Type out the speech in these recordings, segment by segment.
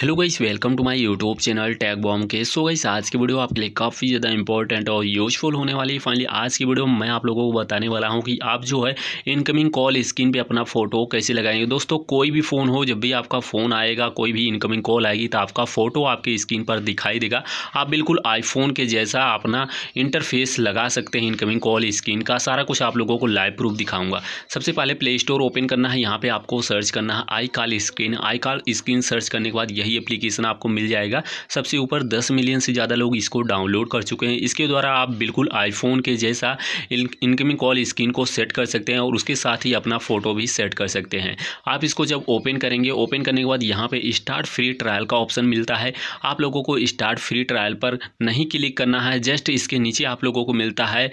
hello guys welcome to my YouTube channel tag bomb के so guys आज की video आपके लिए काफ़ी ज़्यादा इंपॉर्टेंट और यूजफुल होने वाली है फाइनली आज की वीडियो में मैं आप लोगों को बताने वाला हूं कि आप जो है इनकमिंग कॉल स्क्रीन पे अपना फोटो कैसे लगाएंगे दोस्तों कोई भी फ़ोन हो जब भी आपका फ़ोन आएगा कोई भी इनकमिंग कॉल आएगी तो आपका फ़ोटो आपकी स्क्रीन पर दिखाई देगा आप बिल्कुल आईफोन के जैसा अपना इंटरफेस लगा सकते हैं इनकमिंग कॉल स्क्रीन का सारा कुछ आप लोगों को लाइव प्रूफ दिखाऊंगा सबसे पहले प्ले स्टोर ओपन करना है यहाँ पर आपको सर्च करना है I call screen I call screen search करने के बाद यही ही एप्लीकेशन आपको मिल जाएगा सबसे ऊपर दस मिलियन से ज़्यादा लोग इसको डाउनलोड कर चुके हैं इसके द्वारा आप बिल्कुल आईफोन के जैसा इनकमिंग कॉल स्क्रीन को सेट कर सकते हैं और उसके साथ ही अपना फ़ोटो भी सेट कर सकते हैं आप इसको जब ओपन करेंगे ओपन करने के बाद यहाँ पे स्टार्ट फ्री ट्रायल का ऑप्शन मिलता है आप लोगों को स्टार्ट फ्री ट्रायल पर नहीं क्लिक करना है जस्ट इसके नीचे आप लोगों को मिलता है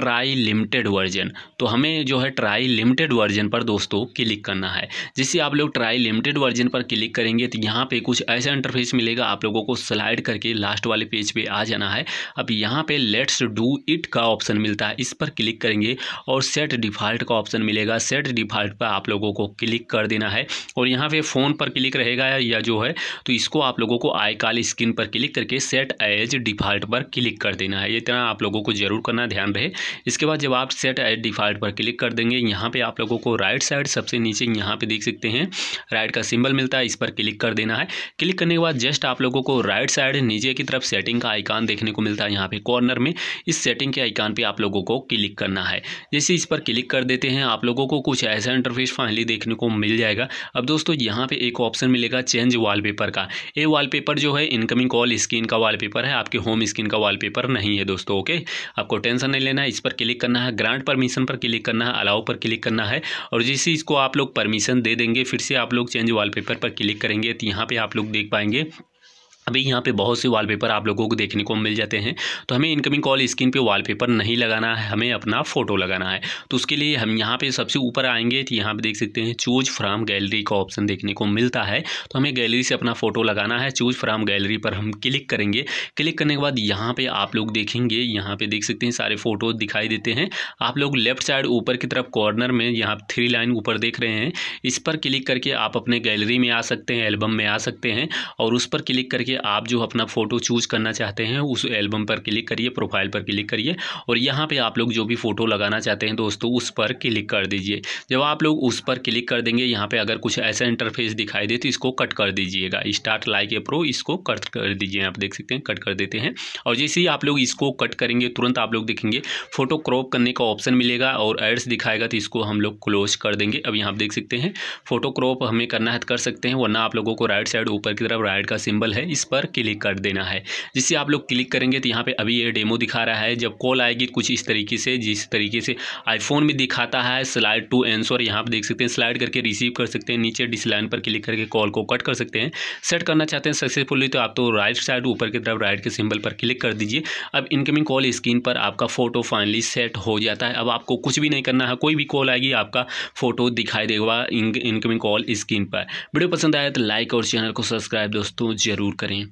ट्राई लिमिटेड वर्जन तो हमें जो है ट्राई लिमिटेड वर्जन पर दोस्तों क्लिक करना है जिससे आप लोग ट्राई लिमिटेड वर्जन पर क्लिक करेंगे तो यहाँ पे कुछ कुछ ऐसा इंटरफेस मिलेगा आप लोगों को स्लाइड करके लास्ट वाले पेज पे आ जाना है अब यहाँ पे लेट्स डू इट का ऑप्शन मिलता है इस पर क्लिक करेंगे और सेट डिफ़ॉल्ट का ऑप्शन मिलेगा सेट डिफ़ॉल्ट पर आप लोगों को क्लिक कर देना है और यहाँ पे फ़ोन पर क्लिक रहेगा या जो है तो इसको आप लोगों को आई काल स्क्रीन पर क्लिक करके सेट एज डिफ़ॉल्ट पर क्लिक कर देना है ये तरह आप लोगों को ज़रूर करना ध्यान रहे इसके बाद जब आप सेट एज डिफ़ॉल्ट पर क्लिक कर देंगे यहाँ पर आप लोगों को राइट साइड सबसे नीचे यहाँ पर देख सकते हैं राइट का सिम्बल मिलता है इस पर क्लिक कर देना है क्लिक करने के बाद जस्ट आप लोगों को राइट साइड नीचे की तरफ सेटिंग का आइकान देखने को मिलता है यहाँ पे कॉर्नर में इस सेटिंग के आइकान पे आप लोगों को क्लिक करना है जैसे इस पर क्लिक कर देते हैं आप लोगों को कुछ ऐसा इंटरफेस फाइनली देखने को मिल जाएगा अब दोस्तों यहाँ पर एक ऑप्शन मिलेगा चेंज वाल का ये वाल जो है इनकमिंग कॉल स्क्रीन का वाल है आपके होम स्क्रीन का वॉलपेपर नहीं है दोस्तों ओके आपको टेंशन नहीं लेना है इस पर क्लिक करना है ग्रांट परमिशन पर क्लिक करना है अलाउ पर क्लिक करना है और जैसे इसको आप लोग परमिशन दे देंगे फिर से आप लोग चेंज वाल पर क्लिक करेंगे तो यहाँ पर आप आप लोग देख पाएंगे अभी यहाँ पे बहुत से वॉलपेपर आप लोगों को देखने को मिल जाते हैं तो हमें इनकमिंग कॉल स्क्रीन पे वॉलपेपर नहीं लगाना है हमें अपना फ़ोटो लगाना है तो उसके लिए हम यहाँ पे सबसे ऊपर आएंगे तो यहाँ पे देख सकते हैं चूज फ्राम गैलरी का ऑप्शन देखने को मिलता है तो हमें गैलरी से अपना फ़ोटो लगाना है चूज फ्राम गैलरी पर हम क्लिक करेंगे क्लिक करने के बाद यहाँ पर आप लोग देखेंगे यहाँ पर देख सकते हैं सारे फ़ोटो दिखाई देते हैं आप लोग लेफ्ट साइड ऊपर की तरफ कॉर्नर में यहाँ थ्री लाइन ऊपर देख रहे हैं इस पर क्लिक करके आप अपने गैलरी में आ सकते हैं एल्बम में आ सकते हैं और उस पर क्लिक करके आप जो अपना फ़ोटो चूज़ करना चाहते हैं उस एल्बम पर क्लिक करिए प्रोफाइल पर क्लिक करिए और यहाँ पे आप लोग जो भी फ़ोटो लगाना चाहते हैं दोस्तों उस पर क्लिक कर दीजिए जब आप लोग उस पर क्लिक कर देंगे यहाँ पर अगर कुछ ऐसा इंटरफेस दिखाई दे तो इसको कट कर दीजिएगा स्टार्ट लाइक ए प्रो इसको कट कर दीजिए आप देख सकते हैं कट कर देते हैं और जैसे ही आप लोग इसको कट करेंगे तुरंत आप लोग देखेंगे फ़ोटो क्रॉप करने का ऑप्शन मिलेगा और एड्स दिखाएगा तो इसको हम लोग क्लोज कर देंगे अब यहाँ आप देख सकते हैं फ़ोटो क्रॉप हमें करना है कर सकते हैं वरना आप लोगों को राइट साइड ऊपर की तरफ राइट का सिंबल है इस पर क्लिक कर देना है जिसे आप लोग क्लिक करेंगे तो यहाँ पे अभी ये डेमो दिखा रहा है जब कॉल आएगी कुछ इस तरीके से जिस तरीके से आईफोन में दिखाता है स्लाइड टू एंसर यहाँ पर देख सकते हैं स्लाइड करके रिसीव कर सकते हैं नीचे डिसलाइन पर क्लिक करके कॉल को कट कर सकते हैं सेट करना चाहते हैं सक्सेसफुली तो आप तो राइट साइड ऊपर की तरफ राइट के सिंबल पर क्लिक कर दीजिए अब इनकमिंग कॉल स्क्रीन पर आपका फ़ोटो फाइनली सेट हो जाता है अब आपको कुछ भी नहीं करना है कोई भी कॉल आएगी आपका फ़ोटो दिखाई देगा इनकमिंग कॉल स्क्रीन पर वीडियो पसंद आया तो लाइक और चैनल को सब्सक्राइब दोस्तों ज़रूर करें study